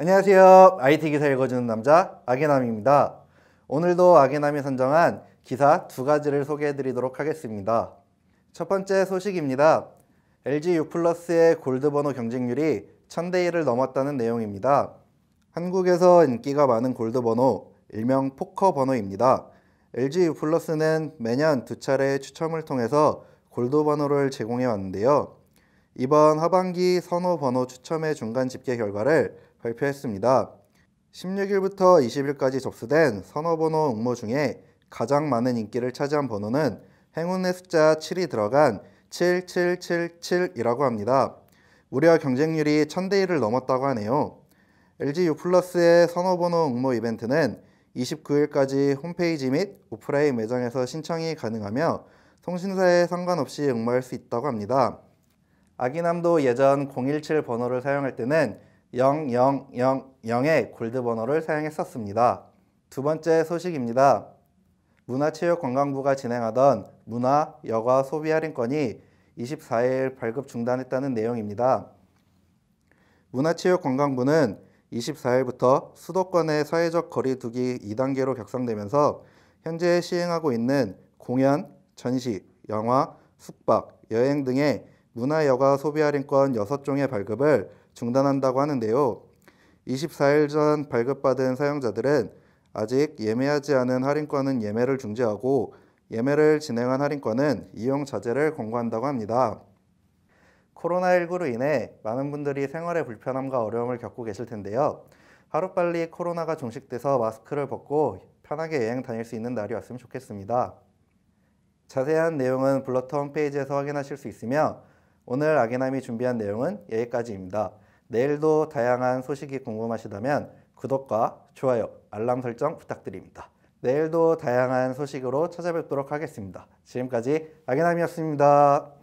안녕하세요. IT 기사 읽어주는 남자 아게남입니다. 오늘도 아게남이 선정한 기사 두 가지를 소개해드리도록 하겠습니다. 첫 번째 소식입니다. LG U 플러스의 골드번호 경쟁률이 1000대 1을 넘었다는 내용입니다. 한국에서 인기가 많은 골드번호, 일명 포커 번호입니다. LG U 플러스는 매년 두차례 추첨을 통해서 골드번호를 제공해 왔는데요. 이번 하반기 선호 번호 추첨의 중간 집계 결과를 발표했습니다. 16일부터 20일까지 접수된 선호번호 응모 중에 가장 많은 인기를 차지한 번호는 행운의 숫자 7이 들어간 7777이라고 합니다. 무려 경쟁률이 1000대1을 넘었다고 하네요. LG U+의 플러스 선호번호 응모 이벤트는 29일까지 홈페이지 및 오프라인 매장에서 신청이 가능하며 통신사에 상관없이 응모할 수 있다고 합니다. 아기남도 예전 017 번호를 사용할 때는 0000의 골드번호를 사용했었습니다. 두 번째 소식입니다. 문화체육관광부가 진행하던 문화, 여가 소비 할인권이 24일 발급 중단했다는 내용입니다. 문화체육관광부는 24일부터 수도권의 사회적 거리두기 2단계로 격상되면서 현재 시행하고 있는 공연, 전시, 영화, 숙박, 여행 등의 문화여가 소비 할인권 6종의 발급을 중단한다고 하는데요. 24일 전 발급받은 사용자들은 아직 예매하지 않은 할인권은 예매를 중지하고 예매를 진행한 할인권은 이용 자제를 권고한다고 합니다. 코로나19로 인해 많은 분들이 생활의 불편함과 어려움을 겪고 계실 텐데요. 하루빨리 코로나가 종식돼서 마스크를 벗고 편하게 여행 다닐 수 있는 날이 왔으면 좋겠습니다. 자세한 내용은 블러터 홈페이지에서 확인하실 수 있으며 오늘 아기남이 준비한 내용은 여기까지입니다. 내일도 다양한 소식이 궁금하시다면 구독과 좋아요, 알람 설정 부탁드립니다. 내일도 다양한 소식으로 찾아뵙도록 하겠습니다. 지금까지 아기남이었습니다.